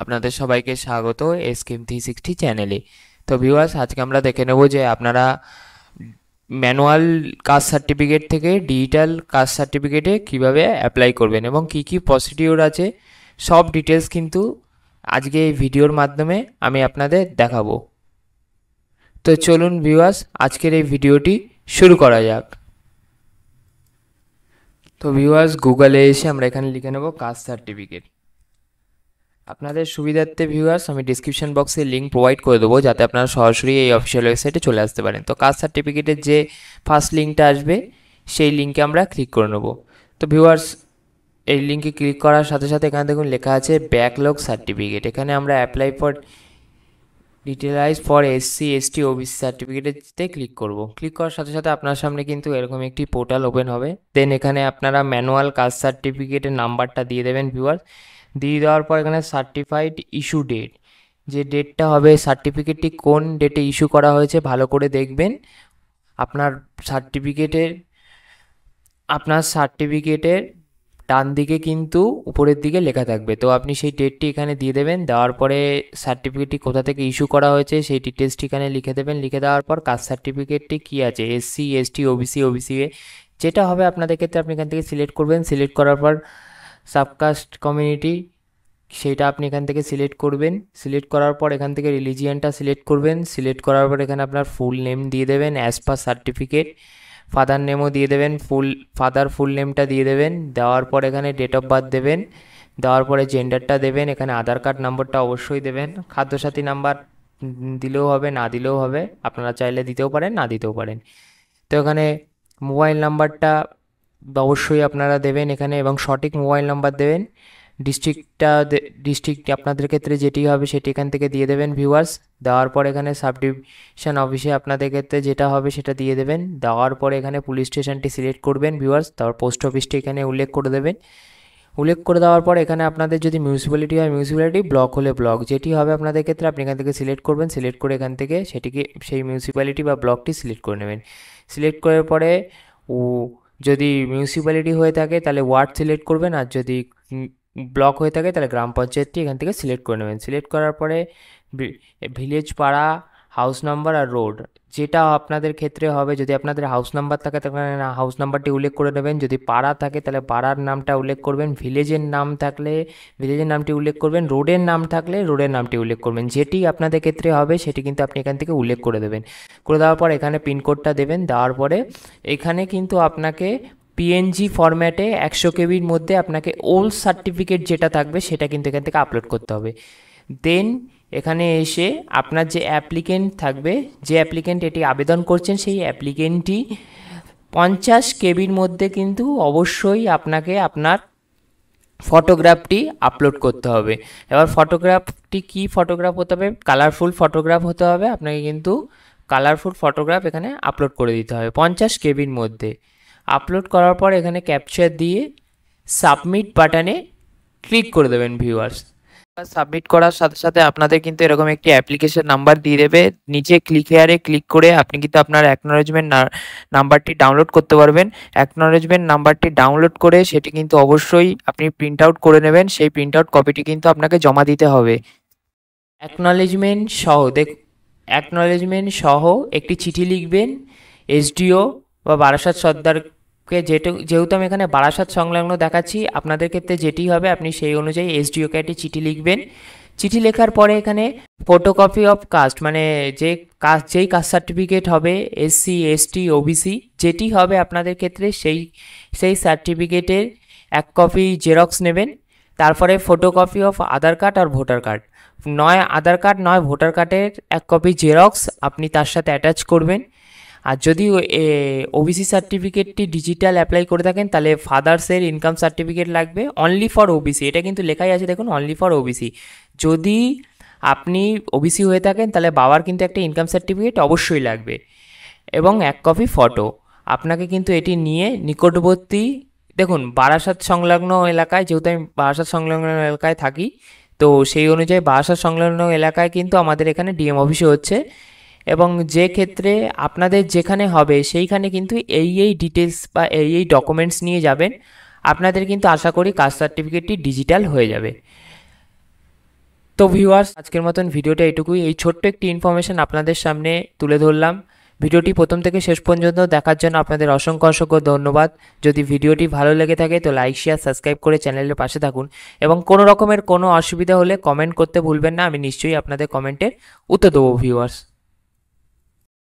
আপনাদের সবাইকে স্বাগত এসকিম থ্রি সিক্সটি চ্যানেলে তো ভিউয়ার্স আজকে আমরা দেখে নেব যে আপনারা ম্যানুয়াল কাস্ট সার্টিফিকেট থেকে ডিজিটাল কাস্ট সার্টিফিকেটে কিভাবে অ্যাপ্লাই করবেন এবং কি কি প্রসিডিওর আছে সব ডিটেলস কিন্তু আজকে এই ভিডিওর মাধ্যমে আমি আপনাদের দেখাবো তো চলুন ভিউয়ার্স আজকের এই ভিডিওটি শুরু করা যাক তো ভিউয়ার্স গুগলে এসে আমরা এখানে লিখে নেব কাস্ট সার্টিফিকেট আপনাদের সুবিধার্থে ভিউয়ার্স আমি ডিসক্রিপশন বক্সে লিঙ্ক প্রোভাইড করে দেবো যাতে আপনারা সরাসরি এই অফিসিয়াল ওয়েবসাইটে চলে আসতে পারেন তো কাস্ট সার্টিফিকেটের যে ফার্স্ট লিঙ্কটা আসবে সেই লিঙ্কে আমরা ক্লিক করে নেব তো ভিউয়ার্স এই লিঙ্কে ক্লিক করার সাথে সাথে এখানে দেখুন লেখা আছে ব্যাকলগ সার্টিফিকেট এখানে আমরা অ্যাপ্লাই ফর ডিটেলাইজ ফর এসসি এসটি ওবিসি সার্টিফিকেটেতে ক্লিক করব ক্লিক করার সাথে সাথে আপনার সামনে কিন্তু এরকম একটি পোর্টাল ওপেন হবে দেন এখানে আপনারা ম্যানুয়াল কাস্ট সার্টিফিকেটের নাম্বারটা দিয়ে দেবেন ভিউয়ার্স দিয়ে দেওয়ার পর এখানে সার্টিফাইড ইস্যু ডেট যে ডেটটা হবে সার্টিফিকেটটি কোন ডেটে ইস্যু করা হয়েছে ভালো করে দেখবেন আপনার সার্টিফিকেটের আপনার সার্টিফিকেটের ডান দিকে কিন্তু উপরের দিকে লেখা থাকবে তো আপনি সেই ডেটটি এখানে দিয়ে দেবেন দেওয়ার পরে সার্টিফিকেটটি কোথা থেকে ইস্যু করা হয়েছে সেই ডিটেলসটি এখানে লিখে দেবেন লিখে দেওয়ার পর কাস্ট সার্টিফিকেটটি কী আছে এসসি এসটি ওবিসি ওবিসি যেটা হবে আপনাদের ক্ষেত্রে আপনি এখান থেকে সিলেক্ট করবেন সিলেক্ট করার পর সাবকাস্ট কমিউনিটি সেইটা আপনি এখান থেকে সিলেক্ট করবেন সিলেক্ট করার পর এখান থেকে রিলিজিয়ানটা সিলেক্ট করবেন সিলেক্ট করার পর এখানে আপনার ফুল নেম দিয়ে দেবেন অ্যাজ পার সার্টিফিকেট ফাদার নেমও দিয়ে দেবেন ফুল ফাদার ফুল নেমটা দিয়ে দেবেন দেওয়ার পর এখানে ডেট অফ বার্থ দেবেন দেওয়ার পরে জেন্ডারটা দেবেন এখানে আধার কার্ড নাম্বারটা অবশ্যই দেবেন খাদ্যসাথী নাম্বার দিলেও হবে না দিলেও হবে আপনারা চাইলে দিতেও পারেন না দিতেও পারেন তো এখানে মোবাইল নাম্বারটা অবশ্যই আপনারা দেবেন এখানে এবং সঠিক মোবাইল নাম্বার দেবেন ডিস্ট্রিক্টটা ডিস্ট্রিক্ট আপনাদের ক্ষেত্রে যেটি হবে সেটি এখান থেকে দিয়ে দেবেন ভিউয়ার্স দেওয়ার পর এখানে সাব ডিভিশন অফিসে আপনাদের ক্ষেত্রে যেটা হবে সেটা দিয়ে দেবেন দেওয়ার পর এখানে পুলিশ স্টেশনটি সিলেক্ট করবেন ভিউয়ার্স তারপর পোস্ট অফিসটি এখানে উল্লেখ করে দেবেন উল্লেখ করে দেওয়ার পর এখানে আপনাদের যদি মিউনিসিপ্যালিটি হয় মিউনিসিপ্যালিটি ব্লক হলে ব্লক যেটি হবে আপনাদের ক্ষেত্রে আপনি এখান থেকে সিলেক্ট করবেন সিলেক্ট করে এখান থেকে সেটিকে সেই মিউনিসিপ্যালিটি বা ব্লকটি সিলেক্ট করে নেবেন সিলেক্ট করার পরে ও যদি মিউনিসিপ্যালিটি হয়ে থাকে তাহলে ওয়ার্ড সিলেক্ট করবেন আর যদি ব্লক হয়ে থাকে তাহলে গ্রাম পঞ্চায়েতটি এখান থেকে সিলেক্ট করে নেবেন সিলেক্ট করার পরে ভিলেজ পাড়া হাউস নাম্বার আর রোড যেটা আপনাদের ক্ষেত্রে হবে যদি আপনাদের হাউস নাম্বার থাকে তাহলে হাউস নাম্বারটি উল্লেখ করে নেবেন যদি পাড়া থাকে তাহলে পাড়ার নামটা উল্লেখ করবেন ভিলেজের নাম থাকলে ভিলেজের নামটি উল্লেখ করবেন রোডের নাম থাকলে রোডের নামটি উল্লেখ করবেন যেটি আপনাদের ক্ষেত্রে হবে সেটি কিন্তু আপনি এখান থেকে উল্লেখ করে দেবেন করে দেওয়ার পর এখানে পিনকোডটা দেবেন দেওয়ার পরে এখানে কিন্তু আপনাকে পিএনজি ফরম্যাটে একশো কেবির মধ্যে আপনাকে ওল্ড সার্টিফিকেট যেটা থাকবে সেটা কিন্তু এখান থেকে আপলোড করতে হবে দেন এখানে এসে আপনার যে অ্যাপ্লিকেন্ট থাকবে যে অ্যাপ্লিকেন্ট এটি আবেদন করছেন সেই অ্যাপ্লিকেন্টটি পঞ্চাশ কেবির মধ্যে কিন্তু অবশ্যই আপনাকে আপনার ফটোগ্রাফটি আপলোড করতে হবে এবার ফটোগ্রাফটি কি ফটোগ্রাফ হতে হবে কালারফুল ফটোগ্রাফ হতে হবে আপনাকে কিন্তু কালারফুল ফটোগ্রাফ এখানে আপলোড করে দিতে হবে পঞ্চাশ কেবির মধ্যে আপলোড করার পর এখানে ক্যাপচার দিয়ে সাবমিট বাটনে ক্লিক করে দেবেন ভিউয়ার্স সাবমিট করার সাথে সাথে আপনাদের কিন্তু এরকম একটি অ্যাপ্লিকেশন নাম্বার দিয়ে দেবে নিচে ক্লিক হেয়ারে ক্লিক করে আপনি কিন্তু আপনার অ্যাকনোলেজমেন্ট নাম্বারটি ডাউনলোড করতে পারবেন অ্যাকনোলেজমেন্ট নাম্বারটি ডাউনলোড করে সেটি কিন্তু অবশ্যই আপনি প্রিন্ট আউট করে নেবেন সেই প্রিন্ট আউট কপিটি কিন্তু আপনাকে জমা দিতে হবে অ্যাকনোলেজমেন্ট সহ দেখ অ্যাকনোলেজমেন্ট সহ একটি চিঠি লিখবেন এসডিও বা বারাসাত সর্দার ওকে যেটু যেহেতু আমি এখানে বারাসাত সংলগ্ন দেখাচ্ছি আপনাদের ক্ষেত্রে যেটি হবে আপনি সেই অনুযায়ী এসডিও একটি চিঠি লিখবেন চিঠি লেখার পরে এখানে ফটোকপি অফ কাস্ট মানে যে কাস্ট যেই কাস্ট সার্টিফিকেট হবে এসসি এসটি ওবিসি যেটি হবে আপনাদের ক্ষেত্রে সেই সেই সার্টিফিকেটের এক কপি জেরক্স নেবেন তারপরে ফটোকপি অফ আধার কার্ড আর ভোটার কার্ড নয় আধার কার্ড নয় ভোটার কার্ডের এক কপি জেরক্স আপনি তার সাথে অ্যাটাচ করবেন আর যদি ওবিসি সার্টিফিকেটটি ডিজিটাল অ্যাপ্লাই করে থাকেন তাহলে ফাদার্সের ইনকাম সার্টিফিকেট লাগবে অনলি ফর ওবিসি এটা কিন্তু লেখাই আছে দেখুন অনলি ফর ওবিসি যদি আপনি ওবিসি হয়ে থাকেন তাহলে বাবার কিন্তু একটা ইনকাম সার্টিফিকেট অবশ্যই লাগবে এবং এক কপি ফটো আপনাকে কিন্তু এটি নিয়ে নিকটবর্তী দেখুন বারাসাত সংলগ্ন এলাকায় যেহেতু আমি বারাসাত সংলগ্ন এলাকায় থাকি তো সেই অনুযায়ী বারাসাত সংলগ্ন এলাকায় কিন্তু আমাদের এখানে ডিএম অফিসে হচ্ছে এবং যে ক্ষেত্রে আপনাদের যেখানে হবে সেইখানে কিন্তু এই এই ডিটেলস বা এই এই ডকুমেন্টস নিয়ে যাবেন আপনাদের কিন্তু আশা করি কাস্ট সার্টিফিকেটটি ডিজিটাল হয়ে যাবে তো ভিউয়ার্স আজকের মতন ভিডিওটা এটুকুই এই ছোট্ট একটি ইনফরমেশান আপনাদের সামনে তুলে ধরলাম ভিডিওটি প্রথম থেকে শেষ পর্যন্ত দেখার জন্য আপনাদের অসংখ্য অসংখ্য ধন্যবাদ যদি ভিডিওটি ভালো লেগে থাকে তো লাইক শেয়ার সাবস্ক্রাইব করে চ্যানেলের পাশে থাকুন এবং কোনো রকমের কোনো অসুবিধা হলে কমেন্ট করতে ভুলবেন না আমি নিশ্চয়ই আপনাদের কমেন্টের উত্তর দেবো ভিউয়ার্স